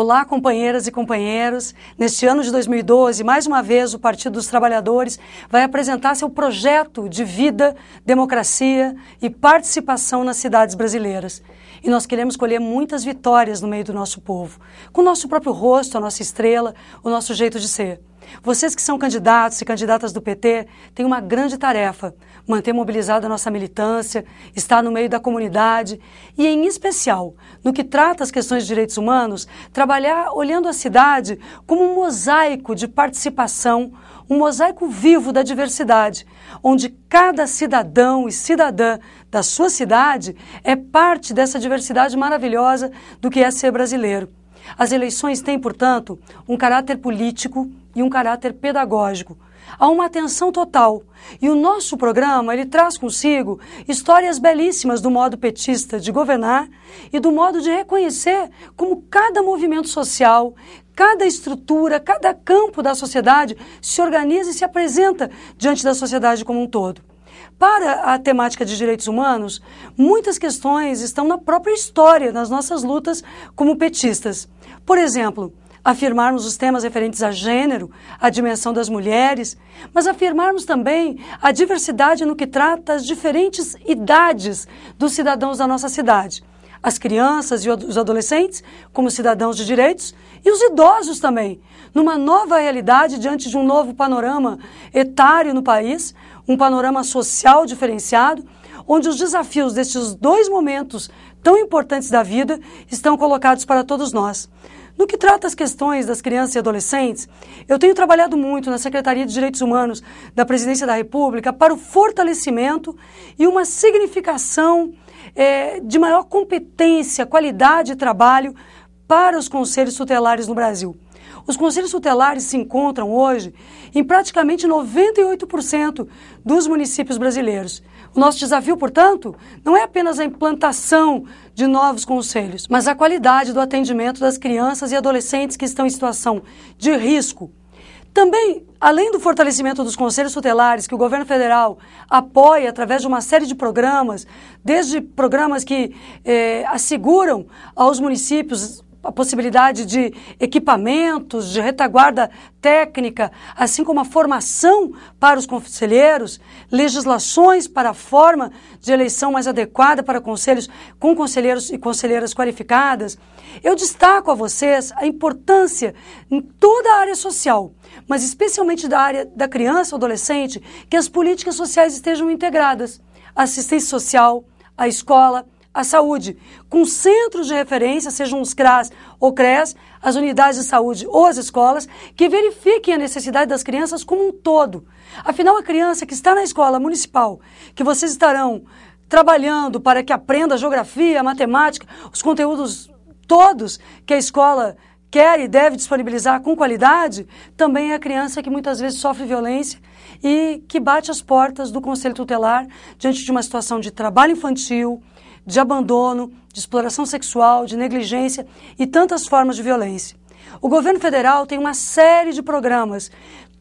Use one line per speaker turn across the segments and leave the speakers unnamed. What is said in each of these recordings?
Olá, companheiras e companheiros. Neste ano de 2012, mais uma vez, o Partido dos Trabalhadores vai apresentar seu projeto de vida, democracia e participação nas cidades brasileiras. E nós queremos colher muitas vitórias no meio do nosso povo, com o nosso próprio rosto, a nossa estrela, o nosso jeito de ser. Vocês que são candidatos e candidatas do PT têm uma grande tarefa: manter mobilizada a nossa militância, estar no meio da comunidade e, em especial, no que trata as questões de direitos humanos, trabalhar olhando a cidade como um mosaico de participação, um mosaico vivo da diversidade, onde cada cidadão e cidadã da sua cidade é parte dessa diversidade maravilhosa do que é ser brasileiro. As eleições têm, portanto, um caráter político, e um caráter pedagógico. Há uma atenção total. E o nosso programa, ele traz consigo histórias belíssimas do modo petista de governar e do modo de reconhecer como cada movimento social, cada estrutura, cada campo da sociedade se organiza e se apresenta diante da sociedade como um todo. Para a temática de direitos humanos, muitas questões estão na própria história nas nossas lutas como petistas. Por exemplo, afirmarmos os temas referentes a gênero, a dimensão das mulheres, mas afirmarmos também a diversidade no que trata as diferentes idades dos cidadãos da nossa cidade. As crianças e os adolescentes, como cidadãos de direitos, e os idosos também, numa nova realidade diante de um novo panorama etário no país, um panorama social diferenciado, onde os desafios destes dois momentos tão importantes da vida estão colocados para todos nós. No que trata as questões das crianças e adolescentes, eu tenho trabalhado muito na Secretaria de Direitos Humanos da Presidência da República para o fortalecimento e uma significação é, de maior competência, qualidade e trabalho para os conselhos tutelares no Brasil. Os conselhos tutelares se encontram hoje em praticamente 98% dos municípios brasileiros. O nosso desafio, portanto, não é apenas a implantação de novos conselhos, mas a qualidade do atendimento das crianças e adolescentes que estão em situação de risco. Também, além do fortalecimento dos conselhos tutelares, que o governo federal apoia através de uma série de programas, desde programas que eh, asseguram aos municípios a possibilidade de equipamentos, de retaguarda técnica, assim como a formação para os conselheiros, legislações para a forma de eleição mais adequada para conselhos com conselheiros e conselheiras qualificadas. Eu destaco a vocês a importância em toda a área social, mas especialmente da área da criança ou adolescente, que as políticas sociais estejam integradas. Assistência social, a escola, a saúde, com centros de referência, sejam os CRAS ou CRES, as unidades de saúde ou as escolas, que verifiquem a necessidade das crianças como um todo. Afinal, a criança que está na escola municipal, que vocês estarão trabalhando para que aprenda a geografia, a matemática, os conteúdos todos que a escola quer e deve disponibilizar com qualidade, também é a criança que muitas vezes sofre violência e que bate as portas do conselho tutelar diante de uma situação de trabalho infantil, de abandono, de exploração sexual, de negligência e tantas formas de violência. O governo federal tem uma série de programas,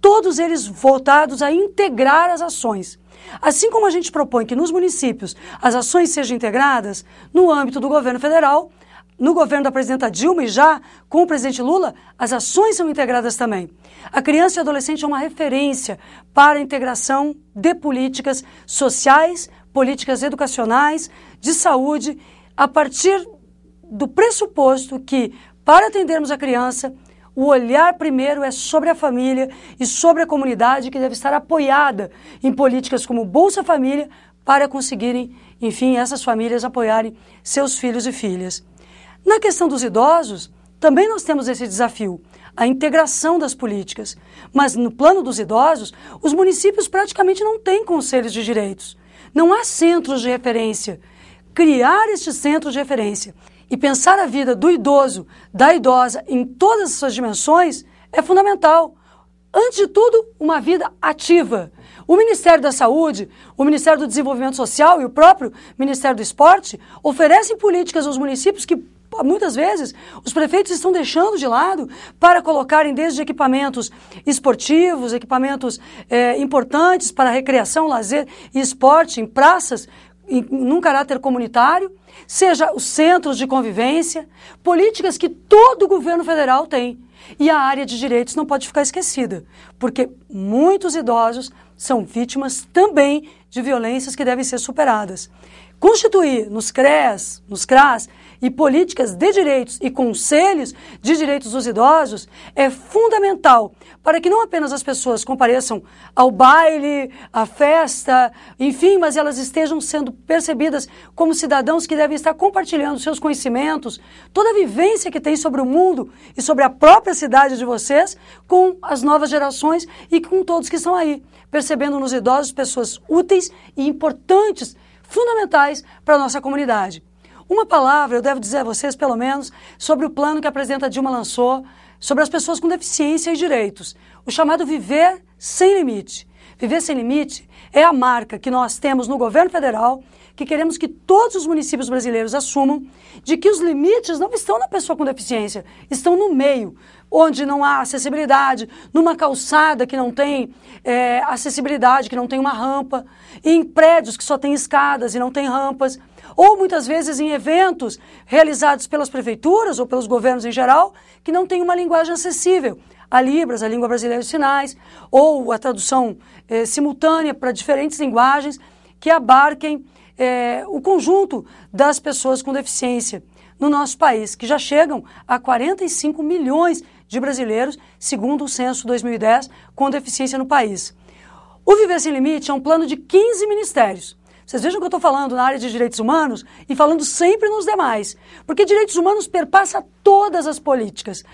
todos eles voltados a integrar as ações. Assim como a gente propõe que nos municípios as ações sejam integradas, no âmbito do governo federal, no governo da presidenta Dilma e já com o presidente Lula, as ações são integradas também. A criança e o adolescente é uma referência para a integração de políticas sociais políticas educacionais, de saúde, a partir do pressuposto que, para atendermos a criança, o olhar primeiro é sobre a família e sobre a comunidade que deve estar apoiada em políticas como Bolsa Família para conseguirem, enfim, essas famílias apoiarem seus filhos e filhas. Na questão dos idosos, também nós temos esse desafio, a integração das políticas. Mas no plano dos idosos, os municípios praticamente não têm conselhos de direitos. Não há centros de referência. Criar este centro de referência e pensar a vida do idoso, da idosa, em todas as suas dimensões é fundamental. Antes de tudo, uma vida ativa. O Ministério da Saúde, o Ministério do Desenvolvimento Social e o próprio Ministério do Esporte oferecem políticas aos municípios que muitas vezes os prefeitos estão deixando de lado para colocarem desde equipamentos esportivos, equipamentos é, importantes para recreação, lazer e esporte em praças em, num caráter comunitário, seja os centros de convivência, políticas que todo governo federal tem. E a área de direitos não pode ficar esquecida, porque muitos idosos são vítimas também de violências que devem ser superadas. Constituir nos CRES, nos CRAS, e políticas de direitos e conselhos de direitos dos idosos é fundamental para que não apenas as pessoas compareçam ao baile, à festa, enfim, mas elas estejam sendo percebidas como cidadãos que devem estar compartilhando seus conhecimentos, toda a vivência que tem sobre o mundo e sobre a própria cidade de vocês com as novas gerações e com todos que estão aí, percebendo nos idosos pessoas úteis e importantes, fundamentais para a nossa comunidade. Uma palavra eu devo dizer a vocês, pelo menos, sobre o plano que a presidenta Dilma lançou sobre as pessoas com deficiência e direitos, o chamado Viver Sem Limite. Viver Sem Limite é a marca que nós temos no governo federal, que queremos que todos os municípios brasileiros assumam, de que os limites não estão na pessoa com deficiência, estão no meio, onde não há acessibilidade, numa calçada que não tem é, acessibilidade, que não tem uma rampa, em prédios que só tem escadas e não tem rampas, ou muitas vezes em eventos realizados pelas prefeituras ou pelos governos em geral, que não tem uma linguagem acessível. A Libras, a língua brasileira de sinais, ou a tradução é, simultânea para diferentes linguagens que abarquem é, o conjunto das pessoas com deficiência no nosso país, que já chegam a 45 milhões de de brasileiros, segundo o censo 2010, com deficiência no país. O Viver Sem Limite é um plano de 15 ministérios. Vocês vejam que eu estou falando na área de direitos humanos e falando sempre nos demais. Porque direitos humanos perpassa todas as políticas.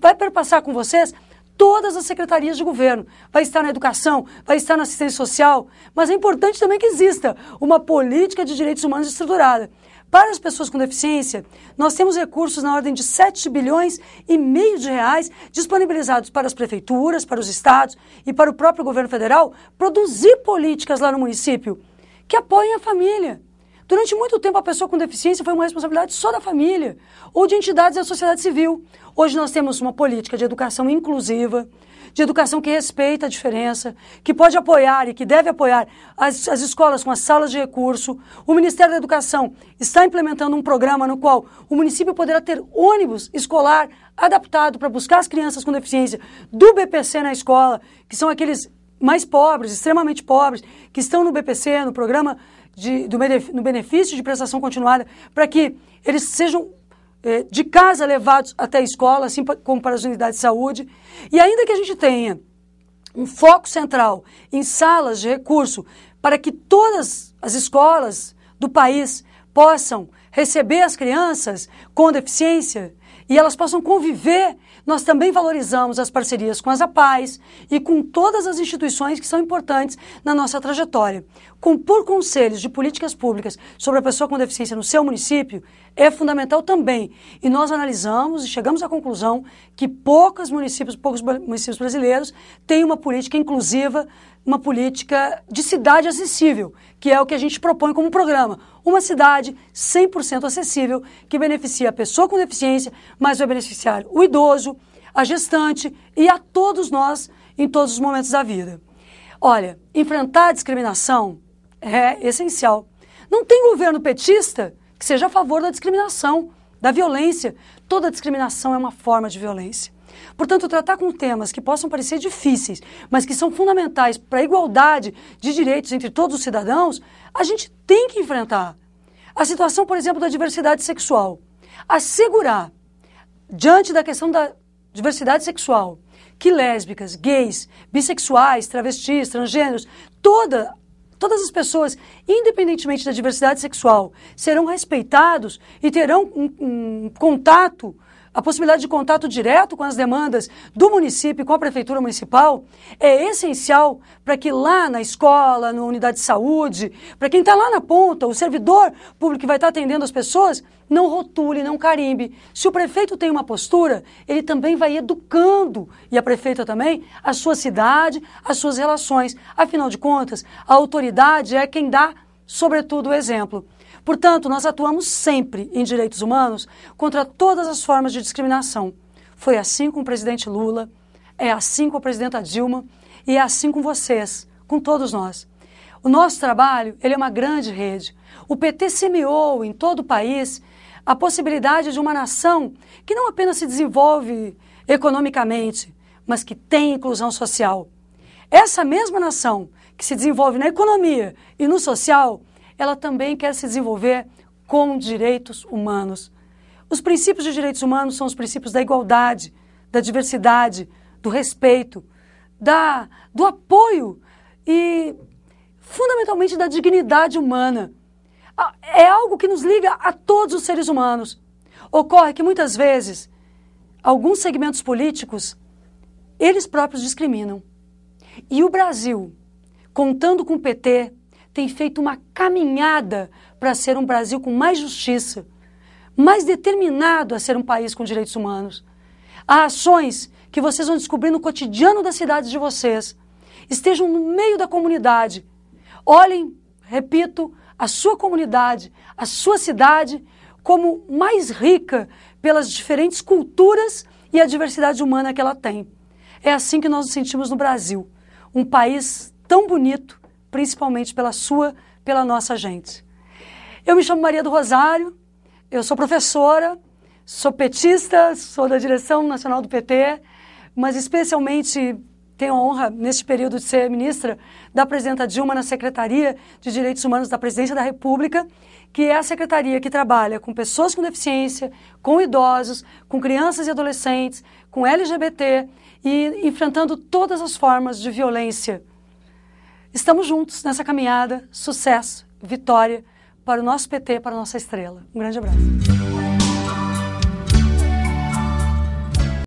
Vai perpassar com vocês todas as secretarias de governo. Vai estar na educação, vai estar na assistência social, mas é importante também que exista uma política de direitos humanos estruturada. Para as pessoas com deficiência, nós temos recursos na ordem de 7 bilhões e meio de reais disponibilizados para as prefeituras, para os estados e para o próprio governo federal produzir políticas lá no município que apoiem a família. Durante muito tempo, a pessoa com deficiência foi uma responsabilidade só da família ou de entidades da sociedade civil. Hoje nós temos uma política de educação inclusiva, de educação que respeita a diferença, que pode apoiar e que deve apoiar as, as escolas com as salas de recurso. O Ministério da Educação está implementando um programa no qual o município poderá ter ônibus escolar adaptado para buscar as crianças com deficiência do BPC na escola, que são aqueles mais pobres, extremamente pobres, que estão no BPC, no programa de, do, no benefício de prestação continuada, para que eles sejam é, de casa levados até a escola, assim como para as unidades de saúde. E ainda que a gente tenha um foco central em salas de recurso para que todas as escolas do país possam receber as crianças com deficiência e elas possam conviver nós também valorizamos as parcerias com as APAES e com todas as instituições que são importantes na nossa trajetória. Compor conselhos de políticas públicas sobre a pessoa com deficiência no seu município é fundamental também. E nós analisamos e chegamos à conclusão que poucos municípios, poucos municípios brasileiros têm uma política inclusiva, uma política de cidade acessível, que é o que a gente propõe como programa uma cidade 100% acessível, que beneficia a pessoa com deficiência, mas vai beneficiar o idoso, a gestante e a todos nós em todos os momentos da vida. Olha, enfrentar a discriminação é essencial. Não tem governo petista que seja a favor da discriminação, da violência. Toda discriminação é uma forma de violência. Portanto, tratar com temas que possam parecer difíceis, mas que são fundamentais para a igualdade de direitos entre todos os cidadãos, a gente tem que enfrentar. A situação, por exemplo, da diversidade sexual. Assegurar, diante da questão da diversidade sexual, que lésbicas, gays, bissexuais, travestis, transgêneros, toda todas as pessoas, independentemente da diversidade sexual, serão respeitados e terão um, um, contato a possibilidade de contato direto com as demandas do município, com a prefeitura municipal, é essencial para que lá na escola, na unidade de saúde, para quem está lá na ponta, o servidor público que vai estar tá atendendo as pessoas, não rotule, não carimbe. Se o prefeito tem uma postura, ele também vai educando, e a prefeita também, a sua cidade, as suas relações. Afinal de contas, a autoridade é quem dá, sobretudo, o exemplo. Portanto, nós atuamos sempre em direitos humanos contra todas as formas de discriminação. Foi assim com o presidente Lula, é assim com a presidenta Dilma e é assim com vocês, com todos nós. O nosso trabalho ele é uma grande rede. O PT semeou em todo o país a possibilidade de uma nação que não apenas se desenvolve economicamente, mas que tem inclusão social. Essa mesma nação que se desenvolve na economia e no social ela também quer se desenvolver com direitos humanos. Os princípios de direitos humanos são os princípios da igualdade, da diversidade, do respeito, da, do apoio e, fundamentalmente, da dignidade humana. É algo que nos liga a todos os seres humanos. Ocorre que, muitas vezes, alguns segmentos políticos, eles próprios discriminam. E o Brasil, contando com o PT, tem feito uma caminhada para ser um Brasil com mais justiça, mais determinado a ser um país com direitos humanos. Há ações que vocês vão descobrir no cotidiano das cidades de vocês. Estejam no meio da comunidade. Olhem, repito, a sua comunidade, a sua cidade, como mais rica pelas diferentes culturas e a diversidade humana que ela tem. É assim que nós nos sentimos no Brasil. Um país tão bonito, principalmente pela sua, pela nossa gente. Eu me chamo Maria do Rosário, eu sou professora, sou petista, sou da direção nacional do PT, mas especialmente tenho a honra, neste período, de ser ministra da presidenta Dilma na Secretaria de Direitos Humanos da Presidência da República, que é a secretaria que trabalha com pessoas com deficiência, com idosos, com crianças e adolescentes, com LGBT e enfrentando todas as formas de violência Estamos juntos nessa caminhada, sucesso, vitória para o nosso PT, para a nossa estrela. Um grande abraço.